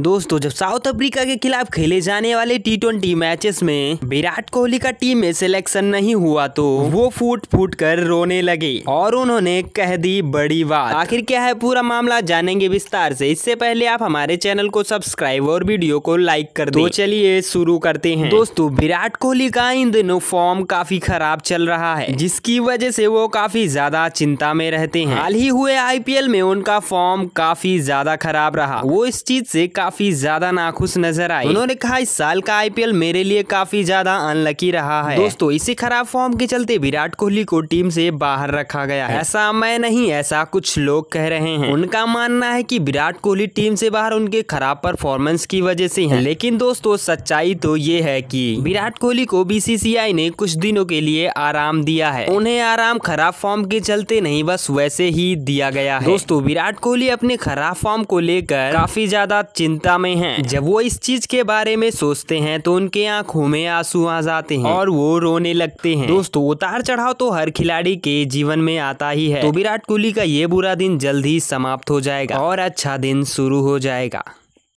दोस्तों जब south Africa के खिलाफ खेले जाने वाले टी ट्वेंटी मैचेस में विराट कोहली का टीम में सिलेक्शन नहीं हुआ तो वो फूट फूट कर रोने लगे और उन्होंने कह दी बड़ी बात आखिर क्या है पूरा मामला जानेंगे विस्तार से इससे पहले आप हमारे चैनल को सब्सक्राइब और वीडियो को लाइक कर दो तो चलिए शुरू करते हैं दोस्तों विराट कोहली का इन दिनों फॉर्म काफी खराब चल रहा है जिसकी वजह से वो काफी ज्यादा चिंता में रहते हैं हाल ही हुए आई में उनका फॉर्म काफी ज्यादा खराब रहा वो इस चीज ऐसी काफी ज्यादा नाखुश नजर आए उन्होंने कहा इस साल का आईपीएल मेरे लिए काफी ज्यादा अनलकी रहा है दोस्तों इसी खराब फॉर्म के चलते विराट कोहली को टीम से बाहर रखा गया है ऐसा मैं नहीं ऐसा कुछ लोग कह रहे हैं उनका मानना है की विराट कोहली टीम से बाहर उनके खराब परफॉर्मेंस की वजह से है लेकिन दोस्तों सच्चाई तो ये है की विराट कोहली को बी ने कुछ दिनों के लिए आराम दिया है उन्हें आराम खराब फॉर्म के चलते नहीं बस वैसे ही दिया गया है दोस्तों विराट कोहली अपने खराब फॉर्म को लेकर काफी ज्यादा चिंता चिंता में हैं जब वो इस चीज के बारे में सोचते हैं तो उनके आंखों में आंसू आ जाते हैं और वो रोने लगते हैं दोस्तों उतार चढ़ाव तो हर खिलाड़ी के जीवन में आता ही है तो विराट कोहली का ये बुरा दिन जल्द ही समाप्त हो जाएगा और अच्छा दिन शुरू हो जाएगा